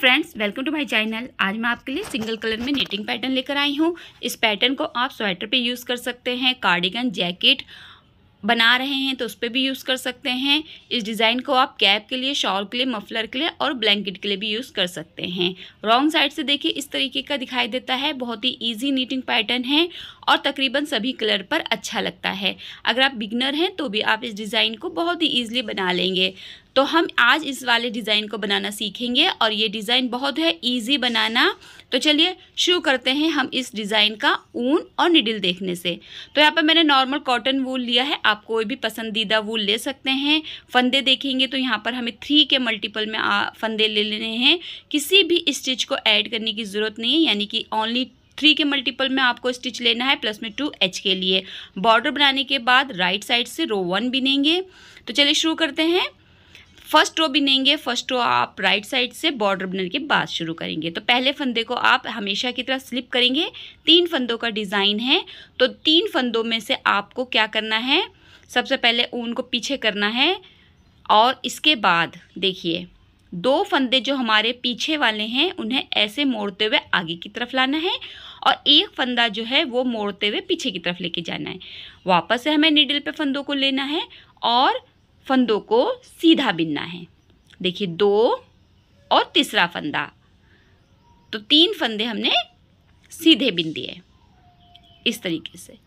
friends welcome to my channel आज मैं आपके लिए सिंगल कलर में नीटिंग पैटर्न लेकर आई हूँ इस पैटर्न को आप स्वेटर पे यूज़ कर सकते हैं कार्डिगन जैकेट बना रहे हैं तो उस पर भी यूज़ कर सकते हैं इस डिज़ाइन को आप कैप के लिए शॉल के लिए मफलर के लिए और ब्लैंकेट के लिए भी यूज़ कर सकते हैं रॉन्ग साइड से देखिए इस तरीके का दिखाई देता है बहुत ही ईजी नीटिंग पैटर्न है और तकरीबन सभी कलर पर अच्छा लगता है अगर आप बिगनर हैं तो भी आप इस डिज़ाइन को बहुत ही ईजिली बना लेंगे तो हम आज इस वाले डिज़ाइन को बनाना सीखेंगे और ये डिज़ाइन बहुत है ईजी बनाना तो चलिए शुरू करते हैं हम इस डिज़ाइन का ऊन और निडिल देखने से तो यहाँ पर मैंने नॉर्मल कॉटन वूल लिया है आप कोई भी पसंदीदा वूल ले सकते हैं फंदे देखेंगे तो यहाँ पर हमें थ्री के मल्टीपल में आ, फंदे ले लेने हैं किसी भी स्टिच को ऐड करने की ज़रूरत नहीं है यानी कि ओनली थ्री के मल्टीपल में आपको स्टिच लेना है प्लस में टू एच के लिए बॉर्डर बनाने के बाद राइट साइड से रो वन बिनेंगे तो चलिए शुरू करते हैं फर्स्ट रो बिनेंगे फर्स्ट रो आप राइट साइड से बॉर्डर बनने के बाद शुरू करेंगे तो पहले फंदे को आप हमेशा की तरह स्लिप करेंगे तीन फंदों का डिज़ाइन है तो तीन फंदों में से आपको क्या करना है सबसे पहले ऊन को पीछे करना है और इसके बाद देखिए दो फंदे जो हमारे पीछे वाले हैं उन्हें ऐसे मोड़ते हुए आगे की तरफ लाना है और एक फंदा जो है वो मोड़ते हुए पीछे की तरफ लेके जाना है वापस से हमें नीडल पे फंदों को लेना है और फंदों को सीधा बिनना है देखिए दो और तीसरा फंदा तो तीन फंदे हमने सीधे बिन दिए इस तरीके से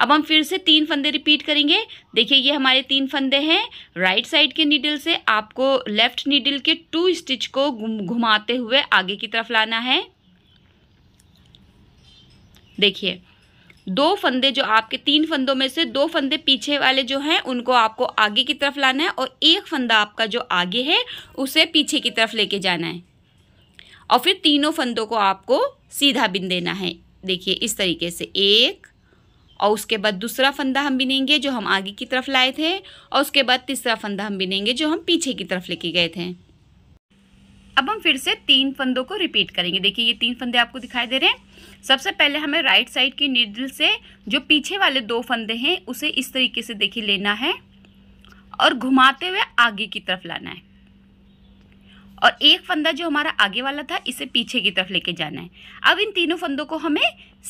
अब हम फिर से तीन फंदे रिपीट करेंगे देखिए ये हमारे तीन फंदे हैं राइट साइड के नीडल से आपको लेफ्ट नीडल के टू स्टिच को घुमाते हुए आगे की तरफ लाना है देखिए दो फंदे जो आपके तीन फंदों में से दो फंदे पीछे वाले जो हैं उनको आपको आगे की तरफ लाना है और एक फंदा आपका जो आगे है उसे पीछे की तरफ लेके जाना है और फिर तीनों फंदों को आपको सीधा बिन देना है देखिए इस तरीके से एक और उसके बाद दूसरा फंदा हम बिनेंगे जो हम आगे की तरफ लाए थे और उसके बाद तीसरा फंदा हम बिनेंगे जो हम पीछे की तरफ लेके गए थे अब हम फिर से तीन फंदों को रिपीट करेंगे देखिए ये तीन फंदे आपको दिखाई दे रहे हैं सबसे पहले हमें राइट साइड की नीडल से जो पीछे वाले दो फंदे हैं उसे इस तरीके से देखिए लेना है और घुमाते हुए आगे की तरफ लाना है और एक फंदा जो हमारा आगे वाला था इसे पीछे की तरफ लेके जाना है अब इन तीनों फंदों को हमें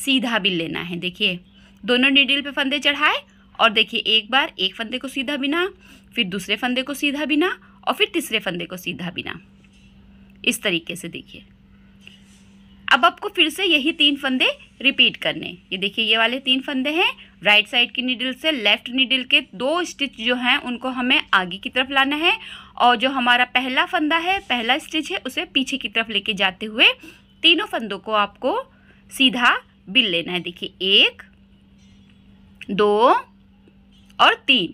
सीधा भी लेना है देखिए दोनों नीडल पे फंदे चढ़ाए और देखिए एक बार एक फंदे को सीधा बिना फिर दूसरे फंदे को सीधा बिना और फिर तीसरे फंदे को सीधा बिना इस तरीके से देखिए अब आपको फिर से यही तीन फंदे रिपीट करने ये देखिए ये वाले तीन फंदे हैं राइट साइड की नीडल से लेफ्ट नीडल के दो स्टिच जो हैं उनको हमें आगे की तरफ लाना है और जो हमारा पहला फंदा है पहला स्टिच है उसे पीछे की तरफ लेके जाते हुए तीनों फंदों को आपको सीधा बिल लेना है देखिए एक दो और तीन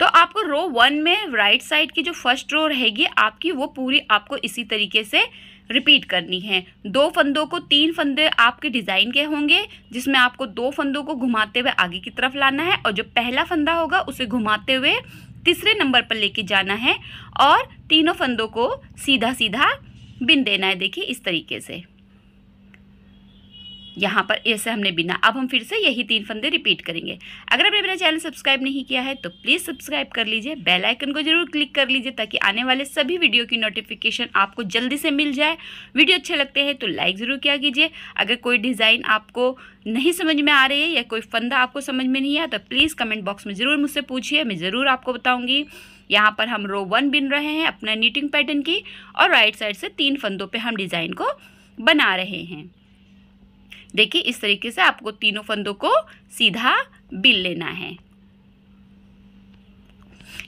तो आपको रो वन में राइट साइड की जो फर्स्ट रो रहेगी आपकी वो पूरी आपको इसी तरीके से रिपीट करनी है दो फंदों को तीन फंदे आपके डिज़ाइन के होंगे जिसमें आपको दो फंदों को घुमाते हुए आगे की तरफ लाना है और जो पहला फंदा होगा उसे घुमाते हुए तीसरे नंबर पर लेके जाना है और तीनों फंदों को सीधा सीधा बिन देना है देखिए इस तरीके से यहाँ पर ऐसे हमने बिना अब हम फिर से यही तीन फंदे रिपीट करेंगे अगर आपने मेरा चैनल सब्सक्राइब नहीं किया है तो प्लीज़ सब्सक्राइब कर लीजिए बेल आइकन को जरूर क्लिक कर लीजिए ताकि आने वाले सभी वीडियो की नोटिफिकेशन आपको जल्दी से मिल जाए वीडियो अच्छे लगते हैं तो लाइक ज़रूर किया कीजिए अगर कोई डिज़ाइन आपको नहीं समझ में आ रही है या कोई फंदा आपको समझ में नहीं आया तो प्लीज़ कमेंट बॉक्स में ज़रूर मुझसे पूछिए मैं ज़रूर आपको बताऊँगी यहाँ पर हम रो वन बिन रहे हैं अपना नीटिंग पैटर्न की और राइट साइड से तीन फंदों पर हम डिज़ाइन को बना रहे हैं देखिए इस तरीके से आपको तीनों फंदों को सीधा बिल लेना है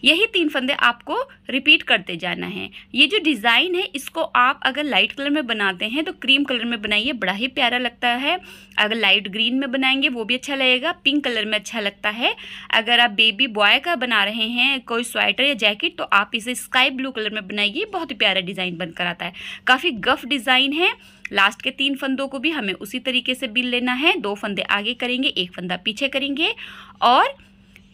यही तीन फंदे आपको रिपीट करते जाना है ये जो डिज़ाइन है इसको आप अगर लाइट कलर में बनाते हैं तो क्रीम कलर में बनाइए बड़ा ही प्यारा लगता है अगर लाइट ग्रीन में बनाएंगे वो भी अच्छा लगेगा पिंक कलर में अच्छा लगता है अगर आप बेबी बॉय का बना रहे हैं कोई स्वेटर या जैकेट तो आप इसे स्काई ब्लू कलर में बनाइए बहुत ही प्यारा डिज़ाइन बनकर आता है काफ़ी गफ डिज़ाइन है लास्ट के तीन फंदों को भी हमें उसी तरीके से बिल लेना है दो फंदे आगे करेंगे एक फंदा पीछे करेंगे और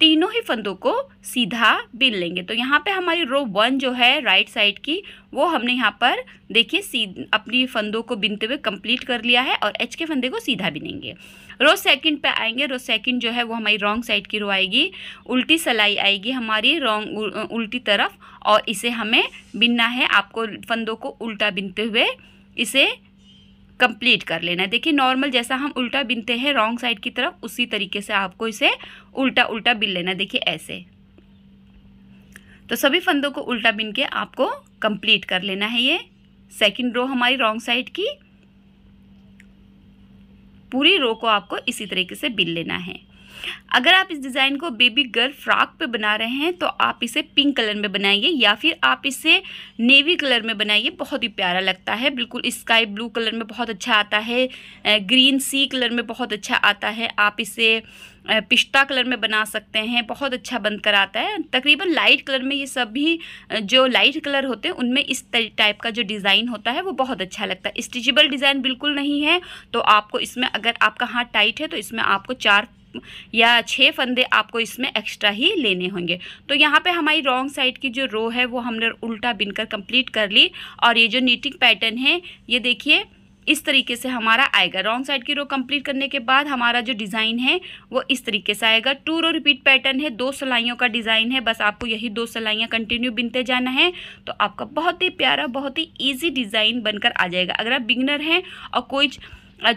तीनों ही फंदों को सीधा बिन लेंगे तो यहाँ पे हमारी रो वन जो है राइट साइड की वो हमने यहाँ पर देखिए अपनी फंदों को बिनते हुए कंप्लीट कर लिया है और एच के फंदे को सीधा बिनेंगे रो सेकंड पे आएंगे रो सेकंड जो है वो हमारी रॉन्ग साइड की रो आएगी उल्टी सलाई आएगी हमारी रॉन्ग उल्टी तरफ और इसे हमें बिनना है आपको फंदों को उल्टा बिनते हुए इसे कंप्लीट कर लेना है देखिए नॉर्मल जैसा हम उल्टा बिनते हैं रॉन्ग साइड की तरफ उसी तरीके से आपको इसे उल्टा उल्टा बिन लेना है देखिए ऐसे तो सभी फंदों को उल्टा बिन के आपको कंप्लीट कर लेना है ये सेकंड रो हमारी रॉन्ग साइड की पूरी रो को आपको इसी तरीके से बिन लेना है अगर आप इस डिज़ाइन को बेबी गर्ल फ्रॉक पे बना रहे हैं तो आप इसे पिंक कलर में बनाइए या फिर आप इसे नेवी कलर में बनाइए बहुत ही प्यारा लगता है बिल्कुल स्काई ब्लू कलर में बहुत अच्छा आता है ग्रीन सी कलर में बहुत अच्छा आता है आप इसे पिस्ता कलर में बना सकते हैं बहुत अच्छा कर आता है तकरीबन लाइट कलर में ये सभी जो लाइट कलर होते हैं उनमें इस टाइप का जो डिज़ाइन होता है वो बहुत अच्छा लगता है स्टिचेबल डिज़ाइन बिल्कुल नहीं है तो आपको इसमें अगर आपका हाथ टाइट है तो इसमें आपको चार या छः फंदे आपको इसमें एक्स्ट्रा ही लेने होंगे तो यहाँ पे हमारी रॉन्ग साइड की जो रो है वो हमने उल्टा बिनकर कंप्लीट कर ली और ये जो नीटिंग पैटर्न है ये देखिए इस तरीके से हमारा आएगा रॉन्ग साइड की रो कंप्लीट करने के बाद हमारा जो डिज़ाइन है वो इस तरीके से आएगा टू रो रिपीट पैटर्न है दो सिलाइयों का डिज़ाइन है बस आपको यही दो सिलाइयाँ कंटिन्यू बिनते जाना है तो आपका बहुत ही प्यारा बहुत ही ईजी डिज़ाइन बनकर आ जाएगा अगर आप बिगनर हैं और कोई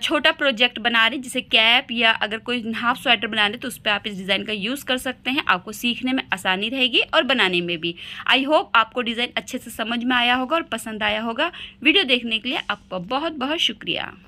छोटा प्रोजेक्ट बना रहे जिसे कैप या अगर कोई हाफ स्वेटर बना रहे तो उस पर आप इस डिज़ाइन का यूज़ कर सकते हैं आपको सीखने में आसानी रहेगी और बनाने में भी आई होप आपको डिज़ाइन अच्छे से समझ में आया होगा और पसंद आया होगा वीडियो देखने के लिए आपका बहुत बहुत शुक्रिया